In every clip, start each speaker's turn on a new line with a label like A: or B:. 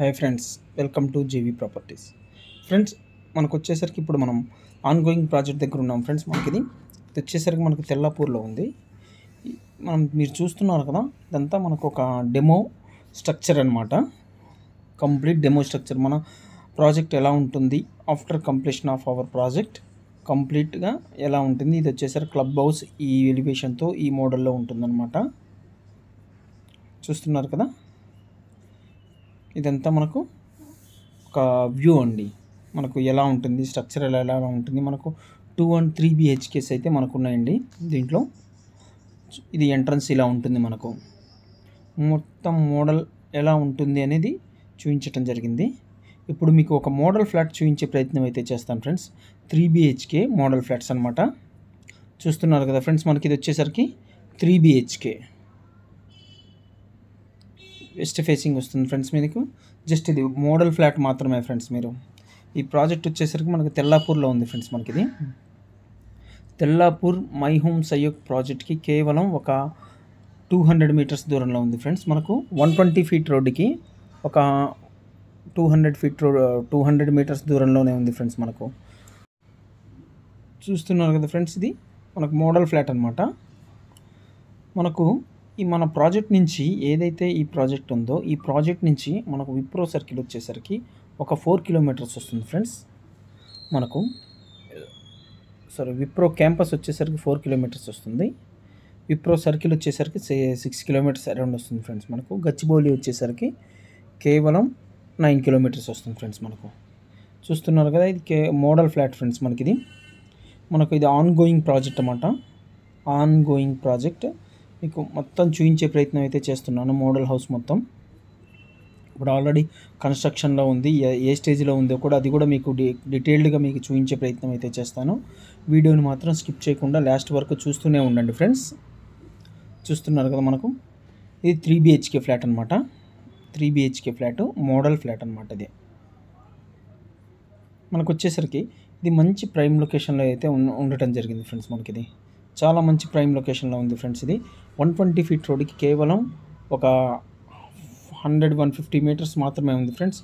A: hi friends welcome to GV properties friends మనకు వచ్చేసరికి ఇప్పుడు మనం ఆన్గోయింగ్ ప్రాజెక్ట్ దగ్గర ఉన్నాం ఫ్రెండ్స్ మనకి ఇది వచ్చేసరికి మనకు తెల్లాపూర్లో ఉంది మనం మీరు చూస్తున్నారు కదా ఇదంతా మనకు ఒక డెమో స్ట్రక్చర్ అనమాట కంప్లీట్ డెమో స్ట్రక్చర్ మన ప్రాజెక్ట్ ఎలా ఉంటుంది after completion of our project కంప్లీట్గా ఎలా ఉంటుంది ఇది వచ్చేసరికి క్లబ్ హౌస్ ఈ ఎలివేషన్తో ఈ మోడల్లో ఉంటుందన్నమాట చూస్తున్నారు కదా ఇదంతా మనకు ఒక వ్యూ అండి మనకు ఎలా ఉంటుంది స్ట్రక్చర్ ఎలా ఎలా ఉంటుంది మనకు టూ అండ్ త్రీ బిహెచ్కేస్ అయితే మనకు ఉన్నాయండి దీంట్లో ఇది ఎంట్రన్స్ ఇలా ఉంటుంది మనకు మొత్తం మోడల్ ఎలా ఉంటుంది అనేది చూపించటం జరిగింది ఇప్పుడు మీకు ఒక మోడల్ ఫ్లాట్ చూపించే ప్రయత్నం అయితే చేస్తాను friends three BHK model flats అనమాట చూస్తున్నారు కదా ఫ్రెండ్స్ మనకి ఇది వచ్చేసరికి త్రీ బిహెచ్కే వెస్ట్ ఫేసింగ్ వస్తుంది ఫ్రెండ్స్ మీకు జస్ట్ ఇది మోడల్ ఫ్లాట్ మాత్రమే ఫ్రెండ్స్ మీరు ఈ ప్రాజెక్ట్ వచ్చేసరికి మనకు తెల్లాపూర్లో ఉంది ఫ్రెండ్స్ మనకి ఇది తెల్లాపూర్ మై హోమ్ సయ్యూక్ ప్రాజెక్ట్కి కేవలం ఒక టూ హండ్రెడ్ మీటర్స్ దూరంలో ఉంది ఫ్రెండ్స్ మనకు వన్ ట్వంటీ ఫీట్ రోడ్డుకి ఒక two hundred feet road two hundred metres దూరంలోనే ఉంది ఫ్రెండ్స్ మనకు చూస్తున్నారు కదా ఫ్రెండ్స్ ఇది మనకు మోడల్ ఫ్లాట్ అనమాట మనకు ఈ మన ప్రాజెక్ట్ నుంచి ఏదైతే ఈ ప్రాజెక్ట్ ఉందో ఈ ప్రాజెక్ట్ నుంచి మనకు విప్రో సర్కిల్ వచ్చేసరికి ఒక ఫోర్ కిలోమీటర్స్ వస్తుంది ఫ్రెండ్స్ మనకు సారీ విప్రో క్యాంపస్ వచ్చేసరికి ఫోర్ కిలోమీటర్స్ వస్తుంది విప్రో సర్కిల్ వచ్చేసరికి సిక్స్ కిలోమీటర్స్ అరౌండ్ వస్తుంది ఫ్రెండ్స్ మనకు గచ్చిబౌలి వచ్చేసరికి కేవలం నైన్ కిలోమీటర్స్ వస్తుంది ఫ్రెండ్స్ మనకు చూస్తున్నారు కదా ఇది కే మోడల్ ఫ్లాట్ ఫ్రెండ్స్ మనకి ఇది మనకు ఇది ఆన్ గోయింగ్ ప్రాజెక్ట్ అన్నమాట ఆన్ గోయింగ్ ప్రాజెక్ట్ మీకు మొత్తం చూపించే ప్రయత్నం అయితే చేస్తున్నాను మోడల్ హౌస్ మొత్తం ఇప్పుడు ఆల్రెడీ కన్స్ట్రక్షన్లో ఉంది ఏ స్టేజ్లో ఉందో కూడా అది కూడా మీకు డీటెయిల్డ్గా మీకు చూపించే ప్రయత్నం అయితే చేస్తాను వీడియోని మాత్రం స్కిప్ చేయకుండా లాస్ట్ వరకు చూస్తూనే ఉండండి ఫ్రెండ్స్ చూస్తున్నారు కదా మనకు ఇది త్రీ బిహెచ్కే ఫ్లాట్ అనమాట three BHK flat model flat అనమాట ఇది మనకు వచ్చేసరికి ఇది మంచి ప్రైమ్ లొకేషన్లో అయితే ఉండటం జరిగింది ఫ్రెండ్స్ మనకి ఇది చాలా మంచి ప్రైమ్ లొకేషన్లో ఉంది ఫ్రెండ్స్ ఇది వన్ ట్వంటీ ఫీట్ రోడ్కి కేవలం ఒక హండ్రెడ్ వన్ ఫిఫ్టీ మీటర్స్ మాత్రమే ఉంది ఫ్రెండ్స్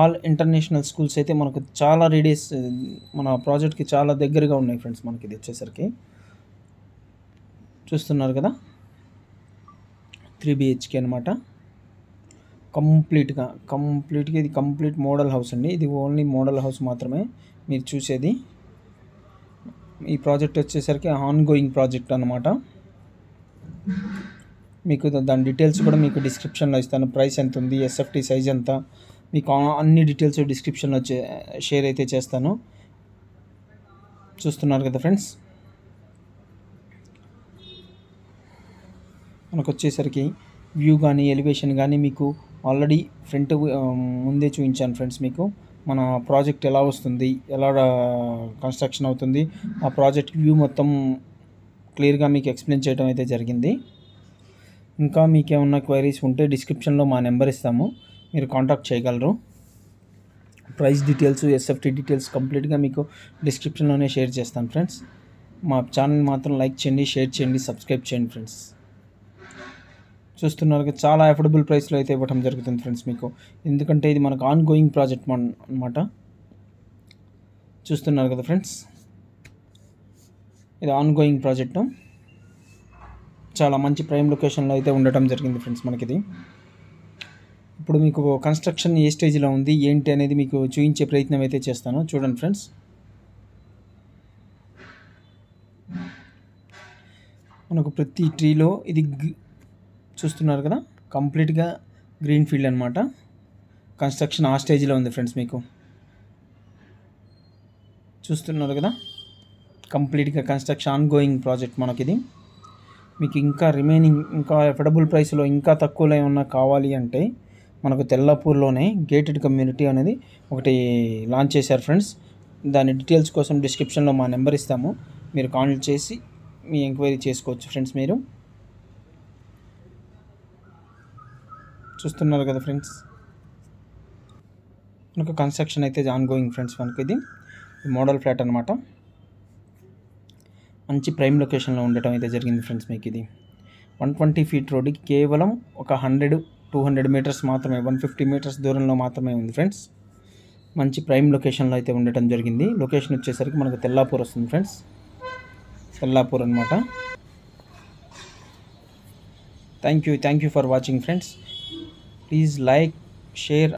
A: ఆల్ ఇంటర్నేషనల్ స్కూల్స్ అయితే మనకు చాలా రీడీస్ మన ప్రాజెక్ట్కి చాలా దగ్గరగా ఉన్నాయి ఫ్రెండ్స్ మనకి ఇది వచ్చేసరికి చూస్తున్నారు కదా త్రీ బిహెచ్కే అనమాట కంప్లీట్గా కంప్లీట్గా ఇది కంప్లీట్ మోడల్ హౌస్ అండి ఇది ఓన్లీ మోడల్ హౌస్ మాత్రమే మీరు చూసేది ఈ ప్రాజెక్ట్ వచ్చేసరికి ఆన్ గోయింగ్ ప్రాజెక్ట్ అనమాట మీకు దాని డీటెయిల్స్ కూడా మీకు డిస్క్రిప్షన్లో ఇస్తాను ప్రైస్ ఎంత ఉంది ఎస్ఎఫ్టీ సైజ్ ఎంత మీకు అన్ని డీటెయిల్స్ డిస్క్రిప్షన్లో షేర్ అయితే చేస్తాను చూస్తున్నారు కదా ఫ్రెండ్స్ మనకు వచ్చేసరికి వ్యూ కానీ ఎలివేషన్ కానీ మీకు ఆల్రెడీ ఫ్రంట్ ముందే చూపించాను ఫ్రెండ్స్ మీకు మన ప్రాజెక్ట్ ఎలా వస్తుంది ఎలా కన్స్ట్రక్షన్ అవుతుంది ఆ ప్రాజెక్ట్ వ్యూ మొత్తం క్లియర్గా మీకు ఎక్స్ప్లెయిన్ చేయడం అయితే జరిగింది ఇంకా మీకు ఏమన్నా క్వైరీస్ ఉంటే డిస్క్రిప్షన్లో మా నెంబర్ ఇస్తాము మీరు కాంటాక్ట్ చేయగలరు ప్రైస్ డీటెయిల్స్ ఎస్ఎఫ్టీ డీటెయిల్స్ కంప్లీట్గా మీకు డిస్క్రిప్షన్లోనే షేర్ చేస్తాను ఫ్రెండ్స్ మా ఛానల్ మాత్రం లైక్ చేయండి షేర్ చేయండి సబ్స్క్రైబ్ చేయండి ఫ్రెండ్స్ చూస్తున్నారు చాలా అఫోర్డబుల్ ప్రైస్లో అయితే ఇవ్వడం జరుగుతుంది ఫ్రెండ్స్ మీకు ఎందుకంటే ఇది మనకు ఆన్ గోయింగ్ ప్రాజెక్ట్ అనమాట చూస్తున్నారు కదా ఫ్రెండ్స్ ఇది ఆన్ గోయింగ్ ప్రాజెక్టు చాలా మంచి ప్రైమ్ లొకేషన్లో అయితే ఉండటం జరిగింది ఫ్రెండ్స్ మనకిది ఇప్పుడు మీకు కన్స్ట్రక్షన్ ఏ స్టేజ్లో ఉంది ఏంటి అనేది మీకు చూపించే ప్రయత్నం అయితే చేస్తాను చూడండి ఫ్రెండ్స్ మనకు ప్రతి ట్రీలో ఇది చూస్తున్నారు కదా కంప్లీట్గా గ్రీన్ ఫీల్డ్ అనమాట కన్స్ట్రక్షన్ ఆ స్టేజ్లో ఉంది ఫ్రెండ్స్ మీకు చూస్తున్నారు కదా కంప్లీట్గా కన్స్ట్రక్షన్ ఆన్గోయింగ్ ప్రాజెక్ట్ మనకి ఇది మీకు ఇంకా రిమైనింగ్ ఇంకా ఎఫర్డబుల్ ప్రైస్లో ఇంకా తక్కువలో ఏమన్నా కావాలి అంటే మనకు తెల్లాపూర్లోనే గేటెడ్ కమ్యూనిటీ అనేది ఒకటి లాంచ్ చేశారు ఫ్రెండ్స్ దాని డీటెయిల్స్ కోసం డిస్క్రిప్షన్లో మా నెంబర్ ఇస్తాము మీరు కాంటాక్ట్ చేసి మీ ఎంక్వైరీ చేసుకోవచ్చు ఫ్రెండ్స్ మీరు చూస్తున్నారు కదా ఫ్రెండ్స్ మనకు కన్స్ట్రక్షన్ అయితే ఆన్ గోయింగ్ ఫ్రెండ్స్ మనకి ఇది మోడల్ ఫ్లాట్ అనమాట మంచి ప్రైమ్ లొకేషన్లో ఉండటం అయితే జరిగింది ఫ్రెండ్స్ మీకు ఇది వన్ ట్వంటీ ఫీట్ రోడ్డుకి కేవలం ఒక హండ్రెడ్ టూ హండ్రెడ్ మీటర్స్ మాత్రమే వన్ ఫిఫ్టీ మీటర్స్ దూరంలో మాత్రమే ఉంది ఫ్రెండ్స్ మంచి ప్రైమ్ లొకేషన్లో అయితే ఉండటం జరిగింది లొకేషన్ వచ్చేసరికి మనకు తెల్లాపూర్ వస్తుంది ఫ్రెండ్స్ తెల్లాపూర్ అనమాట thank you thank you for watching friends please like share